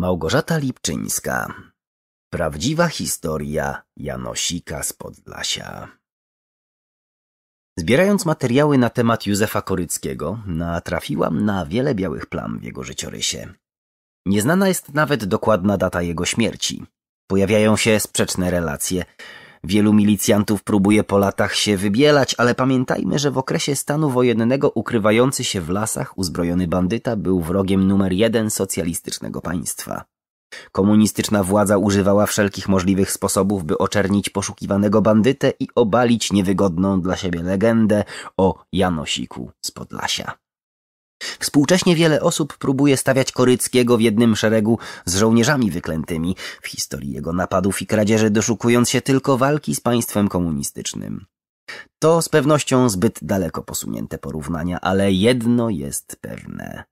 Małgorzata Lipczyńska. Prawdziwa historia Janosika z Podlasia. Zbierając materiały na temat Józefa Koryckiego, natrafiłam na wiele białych plam w jego życiorysie. Nieznana jest nawet dokładna data jego śmierci. Pojawiają się sprzeczne relacje. Wielu milicjantów próbuje po latach się wybielać, ale pamiętajmy, że w okresie stanu wojennego ukrywający się w lasach uzbrojony bandyta był wrogiem numer jeden socjalistycznego państwa. Komunistyczna władza używała wszelkich możliwych sposobów, by oczernić poszukiwanego bandytę i obalić niewygodną dla siebie legendę o Janosiku z Podlasia. Współcześnie wiele osób próbuje stawiać Koryckiego w jednym szeregu z żołnierzami wyklętymi w historii jego napadów i kradzieży, doszukując się tylko walki z państwem komunistycznym. To z pewnością zbyt daleko posunięte porównania, ale jedno jest pewne.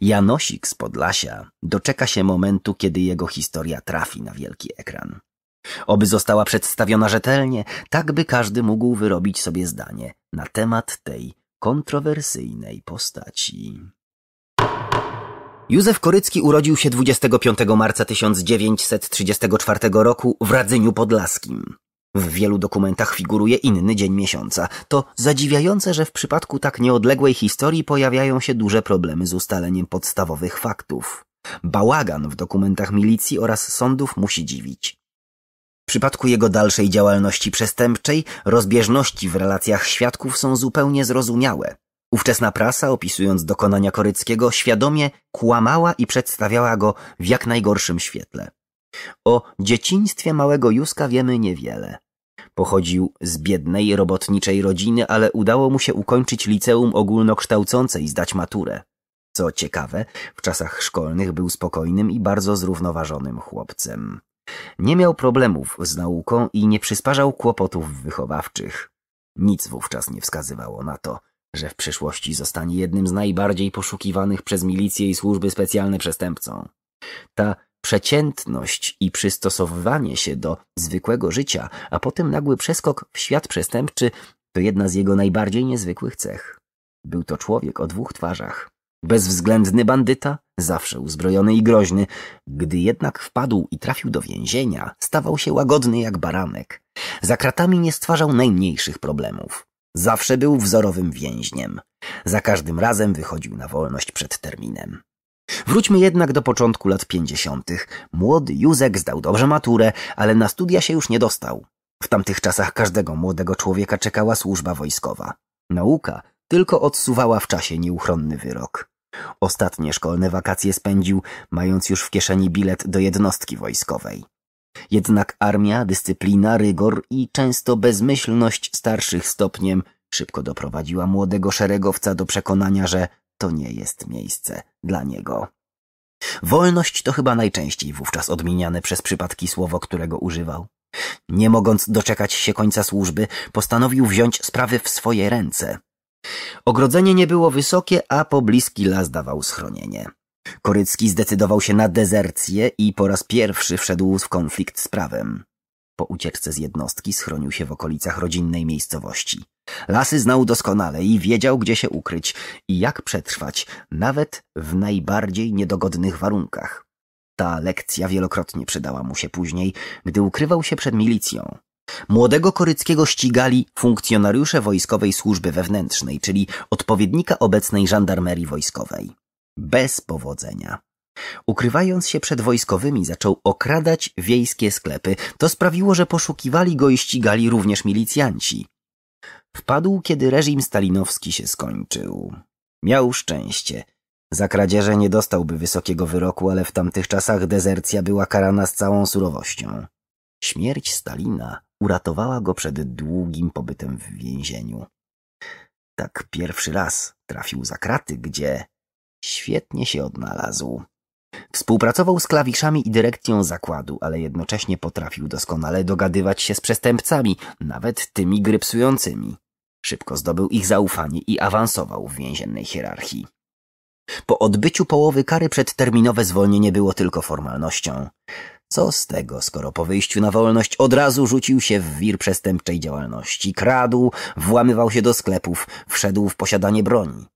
Janosik z Podlasia doczeka się momentu, kiedy jego historia trafi na wielki ekran. Oby została przedstawiona rzetelnie, tak by każdy mógł wyrobić sobie zdanie na temat tej kontrowersyjnej postaci. Józef Korycki urodził się 25 marca 1934 roku w Radzyniu Podlaskim. W wielu dokumentach figuruje inny dzień miesiąca. To zadziwiające, że w przypadku tak nieodległej historii pojawiają się duże problemy z ustaleniem podstawowych faktów. Bałagan w dokumentach milicji oraz sądów musi dziwić. W przypadku jego dalszej działalności przestępczej rozbieżności w relacjach świadków są zupełnie zrozumiałe. Ówczesna prasa, opisując dokonania Koryckiego, świadomie kłamała i przedstawiała go w jak najgorszym świetle. O dzieciństwie małego Józka wiemy niewiele. Pochodził z biednej, robotniczej rodziny, ale udało mu się ukończyć liceum ogólnokształcące i zdać maturę. Co ciekawe, w czasach szkolnych był spokojnym i bardzo zrównoważonym chłopcem. Nie miał problemów z nauką i nie przysparzał kłopotów wychowawczych. Nic wówczas nie wskazywało na to, że w przyszłości zostanie jednym z najbardziej poszukiwanych przez milicję i służby specjalne przestępcą. Ta przeciętność i przystosowywanie się do zwykłego życia, a potem nagły przeskok w świat przestępczy to jedna z jego najbardziej niezwykłych cech. Był to człowiek o dwóch twarzach. Bezwzględny bandyta zawsze uzbrojony i groźny, gdy jednak wpadł i trafił do więzienia, stawał się łagodny jak baranek. Za kratami nie stwarzał najmniejszych problemów. Zawsze był wzorowym więźniem. Za każdym razem wychodził na wolność przed terminem. Wróćmy jednak do początku lat pięćdziesiątych. Młody Józek zdał dobrze maturę, ale na studia się już nie dostał. W tamtych czasach każdego młodego człowieka czekała służba wojskowa. Nauka tylko odsuwała w czasie nieuchronny wyrok. Ostatnie szkolne wakacje spędził, mając już w kieszeni bilet do jednostki wojskowej. Jednak armia, dyscyplina, rygor i często bezmyślność starszych stopniem szybko doprowadziła młodego szeregowca do przekonania, że to nie jest miejsce dla niego. Wolność to chyba najczęściej wówczas odmieniane przez przypadki słowo, którego używał. Nie mogąc doczekać się końca służby, postanowił wziąć sprawy w swoje ręce. Ogrodzenie nie było wysokie, a pobliski las dawał schronienie. Korycki zdecydował się na dezercję i po raz pierwszy wszedł w konflikt z prawem. Po ucieczce z jednostki schronił się w okolicach rodzinnej miejscowości. Lasy znał doskonale i wiedział, gdzie się ukryć i jak przetrwać, nawet w najbardziej niedogodnych warunkach. Ta lekcja wielokrotnie przydała mu się później, gdy ukrywał się przed milicją. Młodego Koryckiego ścigali funkcjonariusze Wojskowej Służby Wewnętrznej, czyli odpowiednika obecnej żandarmerii wojskowej. Bez powodzenia. Ukrywając się przed wojskowymi, zaczął okradać wiejskie sklepy. To sprawiło, że poszukiwali go i ścigali również milicjanci. Wpadł, kiedy reżim stalinowski się skończył. Miał szczęście. Za kradzieże nie dostałby wysokiego wyroku, ale w tamtych czasach dezercja była karana z całą surowością. Śmierć Stalina uratowała go przed długim pobytem w więzieniu. Tak pierwszy raz trafił za kraty, gdzie świetnie się odnalazł. Współpracował z klawiszami i dyrekcją zakładu, ale jednocześnie potrafił doskonale dogadywać się z przestępcami, nawet tymi grypsującymi. Szybko zdobył ich zaufanie i awansował w więziennej hierarchii. Po odbyciu połowy kary przedterminowe zwolnienie było tylko formalnością. Co z tego, skoro po wyjściu na wolność od razu rzucił się w wir przestępczej działalności, kradł, włamywał się do sklepów, wszedł w posiadanie broni.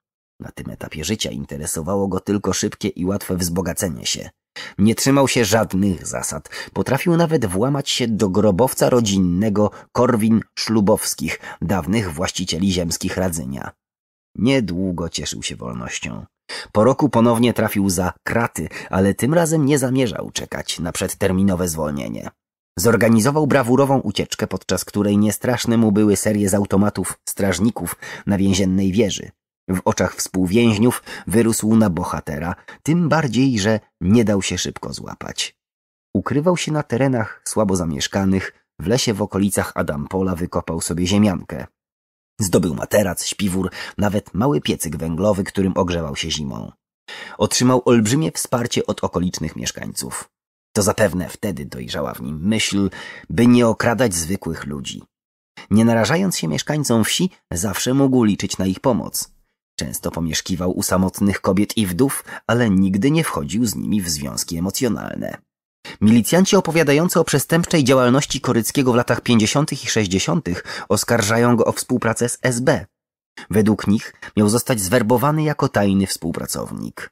Na tym etapie życia interesowało go tylko szybkie i łatwe wzbogacenie się. Nie trzymał się żadnych zasad. Potrafił nawet włamać się do grobowca rodzinnego Korwin Szlubowskich, dawnych właścicieli ziemskich radzenia. Niedługo cieszył się wolnością. Po roku ponownie trafił za kraty, ale tym razem nie zamierzał czekać na przedterminowe zwolnienie. Zorganizował brawurową ucieczkę, podczas której niestraszne mu były serie z automatów strażników na więziennej wieży. W oczach współwięźniów wyrósł na bohatera, tym bardziej, że nie dał się szybko złapać. Ukrywał się na terenach słabo zamieszkanych, w lesie w okolicach Adam Pola wykopał sobie ziemiankę. Zdobył materac, śpiwór, nawet mały piecyk węglowy, którym ogrzewał się zimą. Otrzymał olbrzymie wsparcie od okolicznych mieszkańców. To zapewne wtedy dojrzała w nim myśl, by nie okradać zwykłych ludzi. Nie narażając się mieszkańcom wsi, zawsze mógł liczyć na ich pomoc. Często pomieszkiwał u samotnych kobiet i wdów, ale nigdy nie wchodził z nimi w związki emocjonalne. Milicjanci opowiadający o przestępczej działalności Koryckiego w latach 50. i 60. oskarżają go o współpracę z SB. Według nich miał zostać zwerbowany jako tajny współpracownik.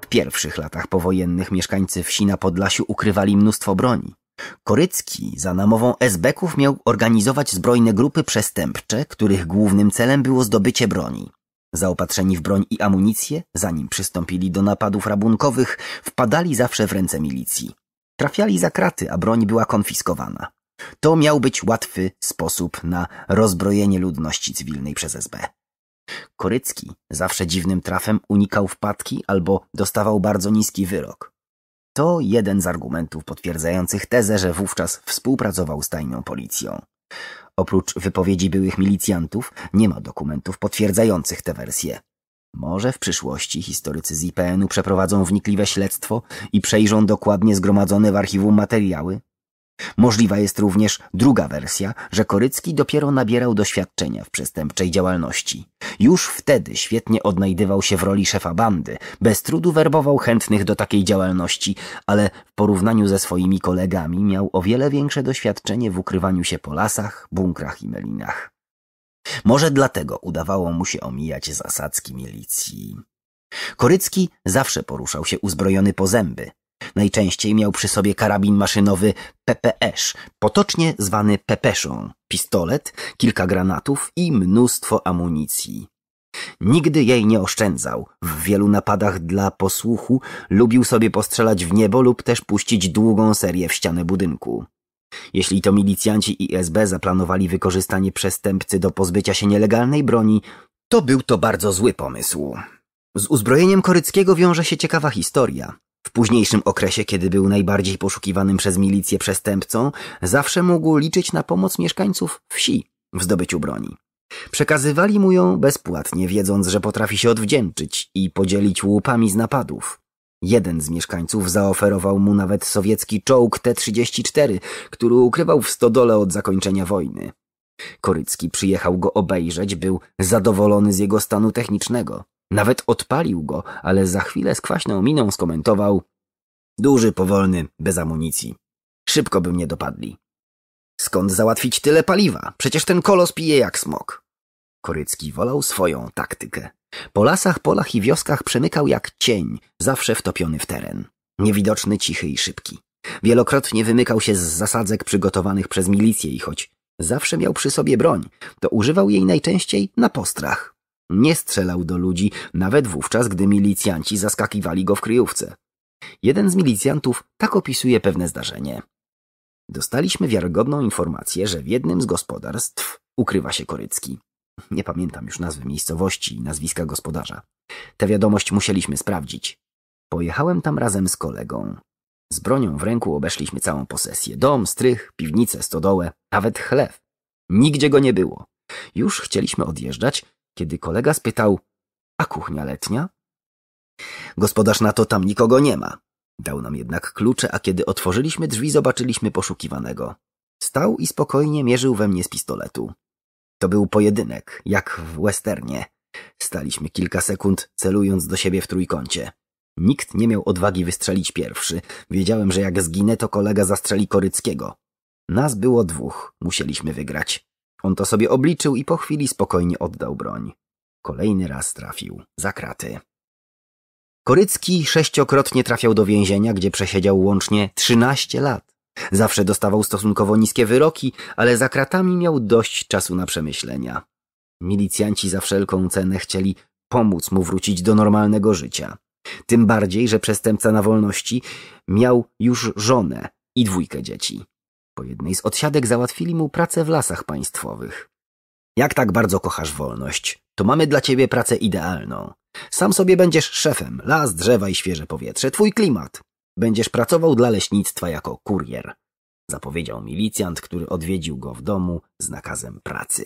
W pierwszych latach powojennych mieszkańcy wsi na Podlasiu ukrywali mnóstwo broni. Korycki za namową SB-ków miał organizować zbrojne grupy przestępcze, których głównym celem było zdobycie broni. Zaopatrzeni w broń i amunicję, zanim przystąpili do napadów rabunkowych, wpadali zawsze w ręce milicji. Trafiali za kraty, a broń była konfiskowana. To miał być łatwy sposób na rozbrojenie ludności cywilnej przez SB. Korycki zawsze dziwnym trafem unikał wpadki albo dostawał bardzo niski wyrok. To jeden z argumentów potwierdzających tezę, że wówczas współpracował z tajną policją. Oprócz wypowiedzi byłych milicjantów nie ma dokumentów potwierdzających te wersje. Może w przyszłości historycy z IPN-u przeprowadzą wnikliwe śledztwo i przejrzą dokładnie zgromadzone w archiwum materiały? Możliwa jest również druga wersja, że Korycki dopiero nabierał doświadczenia w przestępczej działalności. Już wtedy świetnie odnajdywał się w roli szefa bandy, bez trudu werbował chętnych do takiej działalności, ale w porównaniu ze swoimi kolegami miał o wiele większe doświadczenie w ukrywaniu się po lasach, bunkrach i melinach. Może dlatego udawało mu się omijać zasadzki milicji. Korycki zawsze poruszał się uzbrojony po zęby, Najczęściej miał przy sobie karabin maszynowy PPS, potocznie zwany pepeszą, pistolet, kilka granatów i mnóstwo amunicji. Nigdy jej nie oszczędzał. W wielu napadach dla posłuchu lubił sobie postrzelać w niebo lub też puścić długą serię w ścianę budynku. Jeśli to milicjanci ISB zaplanowali wykorzystanie przestępcy do pozbycia się nielegalnej broni, to był to bardzo zły pomysł. Z uzbrojeniem Koryckiego wiąże się ciekawa historia. W późniejszym okresie, kiedy był najbardziej poszukiwanym przez milicję przestępcą, zawsze mógł liczyć na pomoc mieszkańców wsi w zdobyciu broni. Przekazywali mu ją bezpłatnie, wiedząc, że potrafi się odwdzięczyć i podzielić łupami z napadów. Jeden z mieszkańców zaoferował mu nawet sowiecki czołg T-34, który ukrywał w stodole od zakończenia wojny. Korycki przyjechał go obejrzeć, był zadowolony z jego stanu technicznego. Nawet odpalił go, ale za chwilę z kwaśną miną skomentował Duży, powolny, bez amunicji. Szybko by mnie dopadli. Skąd załatwić tyle paliwa? Przecież ten kolos pije jak smok. Korycki wolał swoją taktykę. Po lasach, polach i wioskach przemykał jak cień, zawsze wtopiony w teren. Niewidoczny, cichy i szybki. Wielokrotnie wymykał się z zasadzek przygotowanych przez milicję i choć zawsze miał przy sobie broń, to używał jej najczęściej na postrach. Nie strzelał do ludzi, nawet wówczas, gdy milicjanci zaskakiwali go w kryjówce. Jeden z milicjantów tak opisuje pewne zdarzenie. Dostaliśmy wiarygodną informację, że w jednym z gospodarstw ukrywa się Korycki. Nie pamiętam już nazwy miejscowości i nazwiska gospodarza. Tę wiadomość musieliśmy sprawdzić. Pojechałem tam razem z kolegą. Z bronią w ręku obeszliśmy całą posesję. Dom, strych, piwnicę, stodołę, nawet chlew. Nigdzie go nie było. Już chcieliśmy odjeżdżać, kiedy kolega spytał, a kuchnia letnia? Gospodarz na to tam nikogo nie ma. Dał nam jednak klucze, a kiedy otworzyliśmy drzwi, zobaczyliśmy poszukiwanego. Stał i spokojnie mierzył we mnie z pistoletu. To był pojedynek, jak w westernie. Staliśmy kilka sekund, celując do siebie w trójkącie. Nikt nie miał odwagi wystrzelić pierwszy. Wiedziałem, że jak zginę, to kolega zastrzeli Koryckiego. Nas było dwóch, musieliśmy wygrać. On to sobie obliczył i po chwili spokojnie oddał broń. Kolejny raz trafił za kraty. Korycki sześciokrotnie trafiał do więzienia, gdzie przesiedział łącznie 13 lat. Zawsze dostawał stosunkowo niskie wyroki, ale za kratami miał dość czasu na przemyślenia. Milicjanci za wszelką cenę chcieli pomóc mu wrócić do normalnego życia. Tym bardziej, że przestępca na wolności miał już żonę i dwójkę dzieci. Po jednej z odsiadek załatwili mu pracę w lasach państwowych. Jak tak bardzo kochasz wolność, to mamy dla ciebie pracę idealną. Sam sobie będziesz szefem, las, drzewa i świeże powietrze, twój klimat. Będziesz pracował dla leśnictwa jako kurier, zapowiedział milicjant, który odwiedził go w domu z nakazem pracy.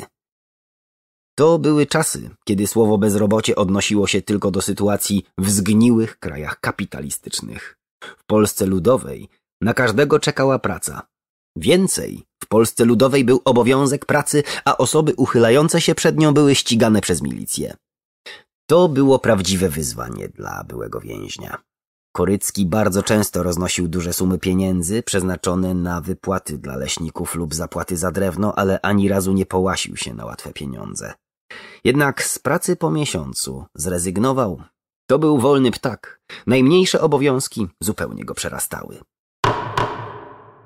To były czasy, kiedy słowo bezrobocie odnosiło się tylko do sytuacji w zgniłych krajach kapitalistycznych. W Polsce Ludowej na każdego czekała praca, Więcej, w Polsce Ludowej był obowiązek pracy, a osoby uchylające się przed nią były ścigane przez milicję. To było prawdziwe wyzwanie dla byłego więźnia. Korycki bardzo często roznosił duże sumy pieniędzy przeznaczone na wypłaty dla leśników lub zapłaty za drewno, ale ani razu nie połasił się na łatwe pieniądze. Jednak z pracy po miesiącu zrezygnował. To był wolny ptak. Najmniejsze obowiązki zupełnie go przerastały.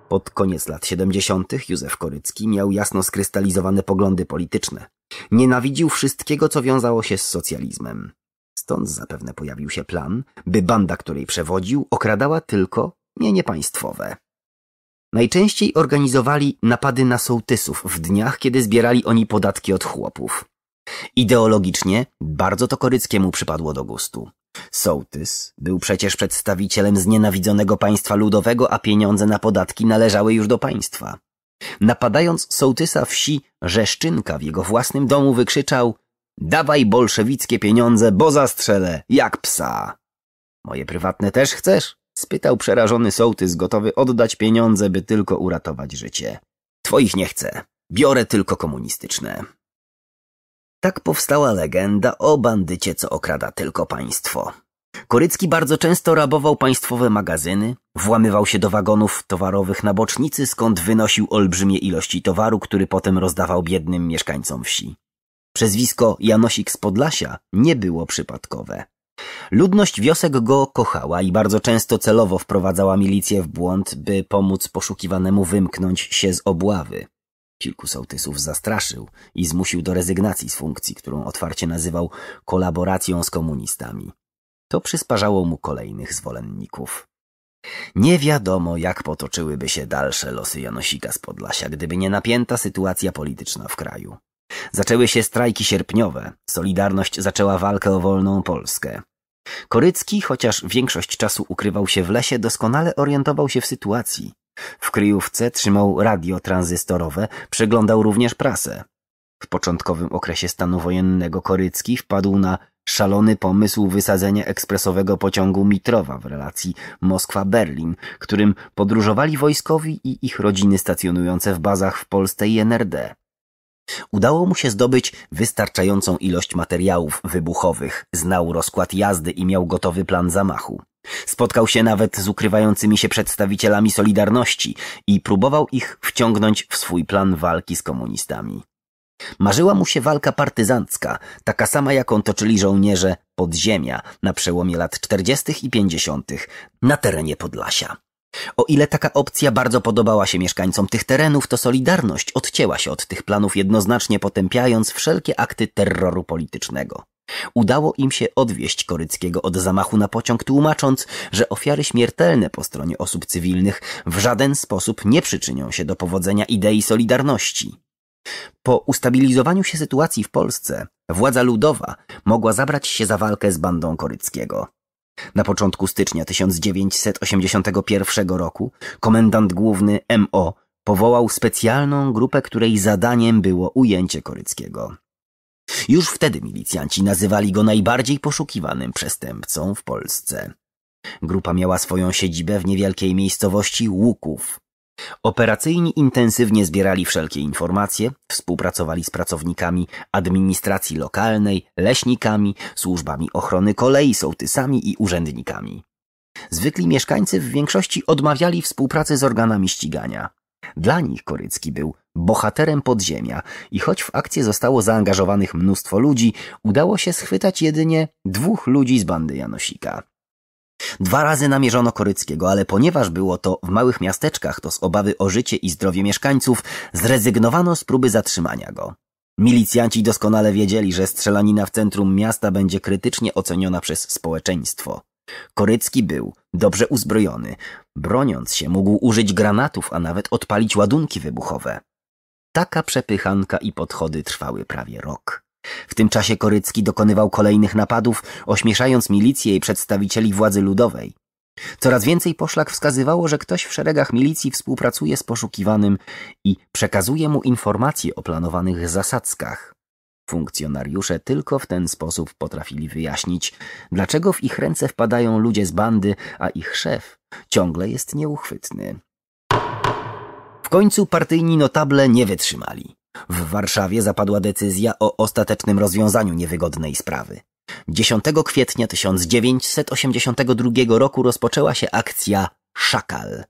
Pod koniec lat 70. Józef Korycki miał jasno skrystalizowane poglądy polityczne. Nienawidził wszystkiego, co wiązało się z socjalizmem. Stąd zapewne pojawił się plan, by banda, której przewodził, okradała tylko mienie państwowe. Najczęściej organizowali napady na sołtysów w dniach, kiedy zbierali oni podatki od chłopów. Ideologicznie bardzo to Koryckiemu przypadło do gustu. Sołtys był przecież przedstawicielem znienawidzonego państwa ludowego, a pieniądze na podatki należały już do państwa. Napadając sołtysa wsi Rzeszczynka w jego własnym domu wykrzyczał Dawaj bolszewickie pieniądze, bo zastrzelę, jak psa. Moje prywatne też chcesz? spytał przerażony sołtys, gotowy oddać pieniądze, by tylko uratować życie. Twoich nie chcę. Biorę tylko komunistyczne. Tak powstała legenda o bandycie, co okrada tylko państwo. Korycki bardzo często rabował państwowe magazyny, włamywał się do wagonów towarowych na bocznicy, skąd wynosił olbrzymie ilości towaru, który potem rozdawał biednym mieszkańcom wsi. Przezwisko Janosik z Podlasia nie było przypadkowe. Ludność wiosek go kochała i bardzo często celowo wprowadzała milicję w błąd, by pomóc poszukiwanemu wymknąć się z obławy. Kilku sołtysów zastraszył i zmusił do rezygnacji z funkcji, którą otwarcie nazywał kolaboracją z komunistami. To przysparzało mu kolejnych zwolenników. Nie wiadomo, jak potoczyłyby się dalsze losy Janosika z Podlasia, gdyby nie napięta sytuacja polityczna w kraju. Zaczęły się strajki sierpniowe, Solidarność zaczęła walkę o wolną Polskę. Korycki, chociaż większość czasu ukrywał się w lesie, doskonale orientował się w sytuacji. W kryjówce trzymał radio tranzystorowe, przeglądał również prasę. W początkowym okresie stanu wojennego Korycki wpadł na szalony pomysł wysadzenia ekspresowego pociągu Mitrowa w relacji Moskwa-Berlin, którym podróżowali wojskowi i ich rodziny stacjonujące w bazach w Polsce i NRD. Udało mu się zdobyć wystarczającą ilość materiałów wybuchowych, znał rozkład jazdy i miał gotowy plan zamachu. Spotkał się nawet z ukrywającymi się przedstawicielami Solidarności i próbował ich wciągnąć w swój plan walki z komunistami. Marzyła mu się walka partyzancka, taka sama jaką toczyli żołnierze podziemia na przełomie lat 40. i 50. na terenie Podlasia. O ile taka opcja bardzo podobała się mieszkańcom tych terenów, to Solidarność odcięła się od tych planów jednoznacznie potępiając wszelkie akty terroru politycznego. Udało im się odwieść Koryckiego od zamachu na pociąg, tłumacząc, że ofiary śmiertelne po stronie osób cywilnych w żaden sposób nie przyczynią się do powodzenia idei Solidarności. Po ustabilizowaniu się sytuacji w Polsce, władza ludowa mogła zabrać się za walkę z bandą Koryckiego. Na początku stycznia 1981 roku komendant główny MO powołał specjalną grupę, której zadaniem było ujęcie Koryckiego. Już wtedy milicjanci nazywali go najbardziej poszukiwanym przestępcą w Polsce. Grupa miała swoją siedzibę w niewielkiej miejscowości Łuków. Operacyjni intensywnie zbierali wszelkie informacje, współpracowali z pracownikami administracji lokalnej, leśnikami, służbami ochrony kolei, sołtysami i urzędnikami. Zwykli mieszkańcy w większości odmawiali współpracy z organami ścigania. Dla nich Korycki był bohaterem podziemia i choć w akcję zostało zaangażowanych mnóstwo ludzi, udało się schwytać jedynie dwóch ludzi z bandy Janosika. Dwa razy namierzono Koryckiego, ale ponieważ było to w małych miasteczkach, to z obawy o życie i zdrowie mieszkańców zrezygnowano z próby zatrzymania go. Milicjanci doskonale wiedzieli, że strzelanina w centrum miasta będzie krytycznie oceniona przez społeczeństwo. Korycki był dobrze uzbrojony, Broniąc się, mógł użyć granatów, a nawet odpalić ładunki wybuchowe. Taka przepychanka i podchody trwały prawie rok. W tym czasie Korycki dokonywał kolejnych napadów, ośmieszając milicję i przedstawicieli władzy ludowej. Coraz więcej poszlak wskazywało, że ktoś w szeregach milicji współpracuje z poszukiwanym i przekazuje mu informacje o planowanych zasadzkach. Funkcjonariusze tylko w ten sposób potrafili wyjaśnić, dlaczego w ich ręce wpadają ludzie z bandy, a ich szef ciągle jest nieuchwytny. W końcu partyjni notable nie wytrzymali. W Warszawie zapadła decyzja o ostatecznym rozwiązaniu niewygodnej sprawy. 10 kwietnia 1982 roku rozpoczęła się akcja Szakal.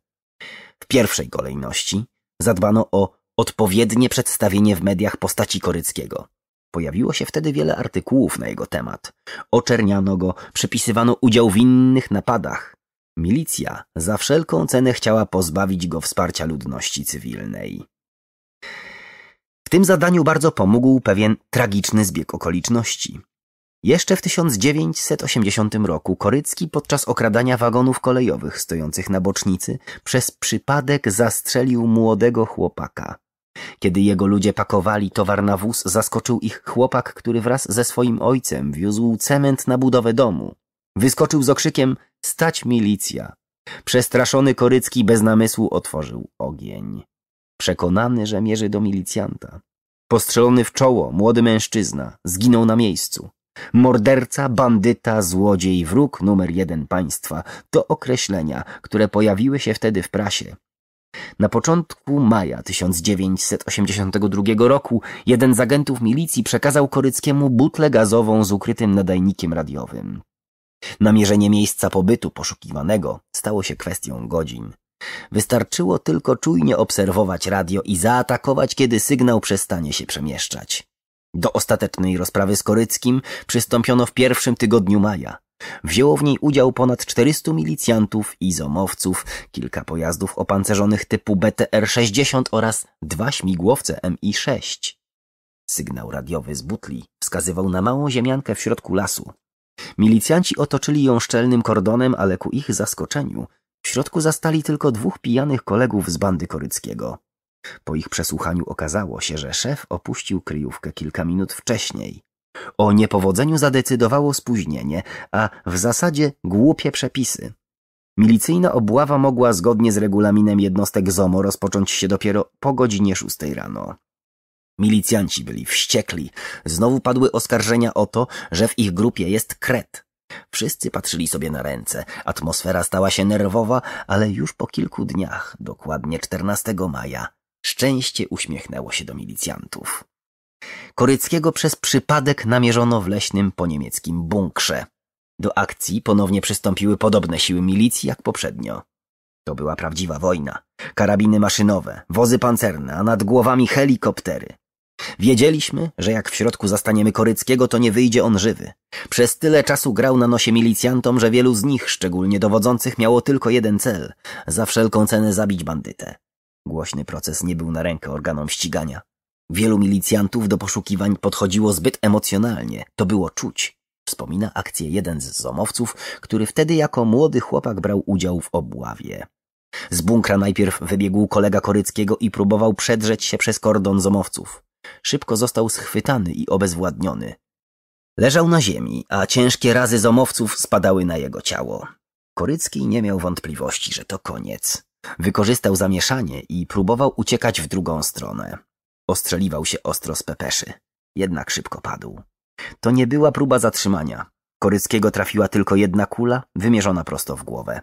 W pierwszej kolejności zadbano o odpowiednie przedstawienie w mediach postaci Koryckiego. Pojawiło się wtedy wiele artykułów na jego temat. Oczerniano go, przypisywano udział w innych napadach. Milicja za wszelką cenę chciała pozbawić go wsparcia ludności cywilnej. W tym zadaniu bardzo pomógł pewien tragiczny zbieg okoliczności. Jeszcze w 1980 roku Korycki podczas okradania wagonów kolejowych stojących na bocznicy przez przypadek zastrzelił młodego chłopaka. Kiedy jego ludzie pakowali towar na wóz, zaskoczył ich chłopak, który wraz ze swoim ojcem wiózł cement na budowę domu. Wyskoczył z okrzykiem – stać milicja! Przestraszony Korycki bez namysłu otworzył ogień. Przekonany, że mierzy do milicjanta. Postrzelony w czoło młody mężczyzna zginął na miejscu. Morderca, bandyta, złodziej, wróg numer jeden państwa to określenia, które pojawiły się wtedy w prasie. Na początku maja 1982 roku jeden z agentów milicji przekazał Koryckiemu butlę gazową z ukrytym nadajnikiem radiowym. Namierzenie miejsca pobytu poszukiwanego stało się kwestią godzin. Wystarczyło tylko czujnie obserwować radio i zaatakować, kiedy sygnał przestanie się przemieszczać. Do ostatecznej rozprawy z Koryckim przystąpiono w pierwszym tygodniu maja. Wzięło w niej udział ponad 400 milicjantów i zomowców, kilka pojazdów opancerzonych typu BTR-60 oraz dwa śmigłowce MI-6. Sygnał radiowy z butli wskazywał na małą ziemiankę w środku lasu. Milicjanci otoczyli ją szczelnym kordonem, ale ku ich zaskoczeniu w środku zastali tylko dwóch pijanych kolegów z bandy Koryckiego. Po ich przesłuchaniu okazało się, że szef opuścił kryjówkę kilka minut wcześniej. O niepowodzeniu zadecydowało spóźnienie, a w zasadzie głupie przepisy. Milicyjna obława mogła zgodnie z regulaminem jednostek ZOMO rozpocząć się dopiero po godzinie szóstej rano. Milicjanci byli wściekli. Znowu padły oskarżenia o to, że w ich grupie jest kret. Wszyscy patrzyli sobie na ręce. Atmosfera stała się nerwowa, ale już po kilku dniach, dokładnie 14 maja, szczęście uśmiechnęło się do milicjantów. Koryckiego przez przypadek namierzono w leśnym po niemieckim bunkrze. Do akcji ponownie przystąpiły podobne siły milicji jak poprzednio. To była prawdziwa wojna. Karabiny maszynowe, wozy pancerne, a nad głowami helikoptery. Wiedzieliśmy, że jak w środku zastaniemy Koryckiego, to nie wyjdzie on żywy. Przez tyle czasu grał na nosie milicjantom, że wielu z nich, szczególnie dowodzących, miało tylko jeden cel – za wszelką cenę zabić bandytę. Głośny proces nie był na rękę organom ścigania. Wielu milicjantów do poszukiwań podchodziło zbyt emocjonalnie, to było czuć. Wspomina akcję jeden z zomowców, który wtedy jako młody chłopak brał udział w obławie. Z bunkra najpierw wybiegł kolega Koryckiego i próbował przedrzeć się przez kordon zomowców. Szybko został schwytany i obezwładniony. Leżał na ziemi, a ciężkie razy zomowców spadały na jego ciało. Korycki nie miał wątpliwości, że to koniec. Wykorzystał zamieszanie i próbował uciekać w drugą stronę. Ostrzeliwał się ostro z pepeszy. Jednak szybko padł. To nie była próba zatrzymania. Koryckiego trafiła tylko jedna kula, wymierzona prosto w głowę.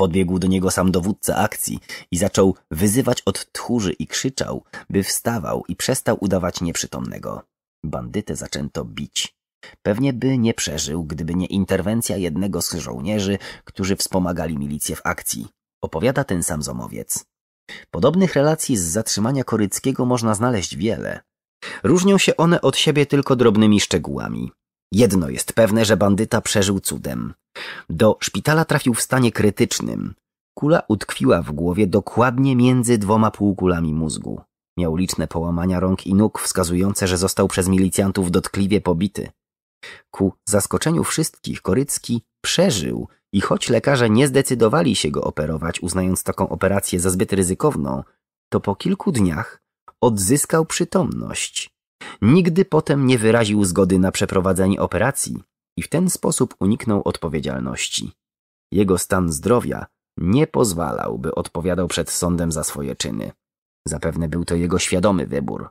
Podbiegł do niego sam dowódca akcji i zaczął wyzywać od tchórzy i krzyczał, by wstawał i przestał udawać nieprzytomnego. Bandytę zaczęto bić. Pewnie by nie przeżył, gdyby nie interwencja jednego z żołnierzy, którzy wspomagali milicję w akcji. Opowiada ten sam zomowiec. Podobnych relacji z zatrzymania Koryckiego można znaleźć wiele. Różnią się one od siebie tylko drobnymi szczegółami. Jedno jest pewne, że bandyta przeżył cudem. Do szpitala trafił w stanie krytycznym. Kula utkwiła w głowie dokładnie między dwoma półkulami mózgu. Miał liczne połamania rąk i nóg, wskazujące, że został przez milicjantów dotkliwie pobity. Ku zaskoczeniu wszystkich Korycki przeżył i choć lekarze nie zdecydowali się go operować, uznając taką operację za zbyt ryzykowną, to po kilku dniach odzyskał przytomność. Nigdy potem nie wyraził zgody na przeprowadzenie operacji i w ten sposób uniknął odpowiedzialności. Jego stan zdrowia nie pozwalał, by odpowiadał przed sądem za swoje czyny. Zapewne był to jego świadomy wybór.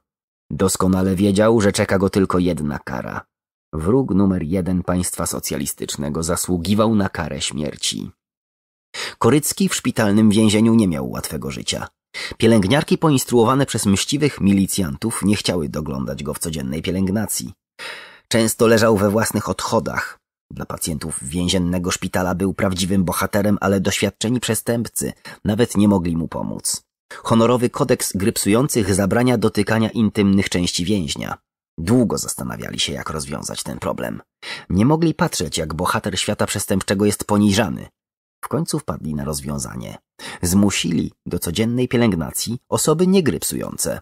Doskonale wiedział, że czeka go tylko jedna kara wróg numer jeden państwa socjalistycznego, zasługiwał na karę śmierci. Korycki w szpitalnym więzieniu nie miał łatwego życia. Pielęgniarki poinstruowane przez mściwych milicjantów nie chciały doglądać go w codziennej pielęgnacji. Często leżał we własnych odchodach. Dla pacjentów więziennego szpitala był prawdziwym bohaterem, ale doświadczeni przestępcy nawet nie mogli mu pomóc. Honorowy kodeks grypsujących zabrania dotykania intymnych części więźnia. Długo zastanawiali się, jak rozwiązać ten problem. Nie mogli patrzeć, jak bohater świata przestępczego jest poniżany. W końcu wpadli na rozwiązanie. Zmusili do codziennej pielęgnacji osoby niegrypsujące.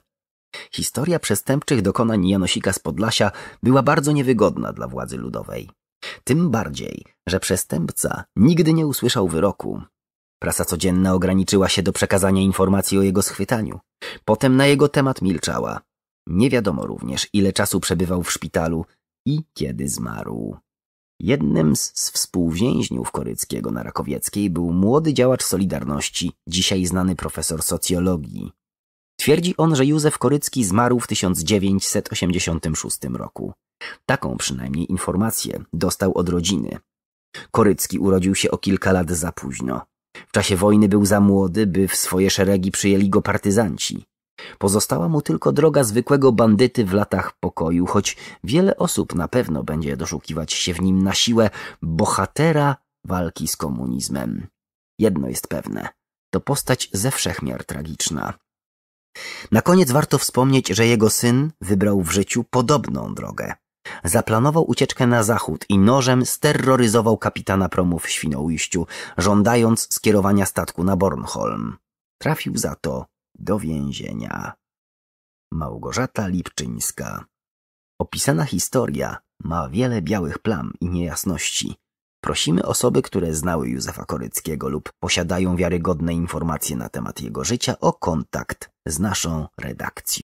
Historia przestępczych dokonań Janosika z Podlasia była bardzo niewygodna dla władzy ludowej. Tym bardziej, że przestępca nigdy nie usłyszał wyroku. Prasa codzienna ograniczyła się do przekazania informacji o jego schwytaniu. Potem na jego temat milczała. Nie wiadomo również, ile czasu przebywał w szpitalu i kiedy zmarł. Jednym z współwięźniów Koryckiego na Rakowieckiej był młody działacz Solidarności, dzisiaj znany profesor socjologii. Twierdzi on, że Józef Korycki zmarł w 1986 roku. Taką przynajmniej informację dostał od rodziny. Korycki urodził się o kilka lat za późno. W czasie wojny był za młody, by w swoje szeregi przyjęli go partyzanci. Pozostała mu tylko droga zwykłego bandyty w latach pokoju, choć wiele osób na pewno będzie doszukiwać się w nim na siłę bohatera walki z komunizmem. Jedno jest pewne. To postać ze wszechmiar tragiczna. Na koniec warto wspomnieć, że jego syn wybrał w życiu podobną drogę. Zaplanował ucieczkę na zachód i nożem sterroryzował kapitana promu w Świnoujściu, żądając skierowania statku na Bornholm. Trafił za to do więzienia. Małgorzata Lipczyńska. Opisana historia ma wiele białych plam i niejasności. Prosimy osoby, które znały Józefa Koryckiego lub posiadają wiarygodne informacje na temat jego życia o kontakt z naszą redakcją.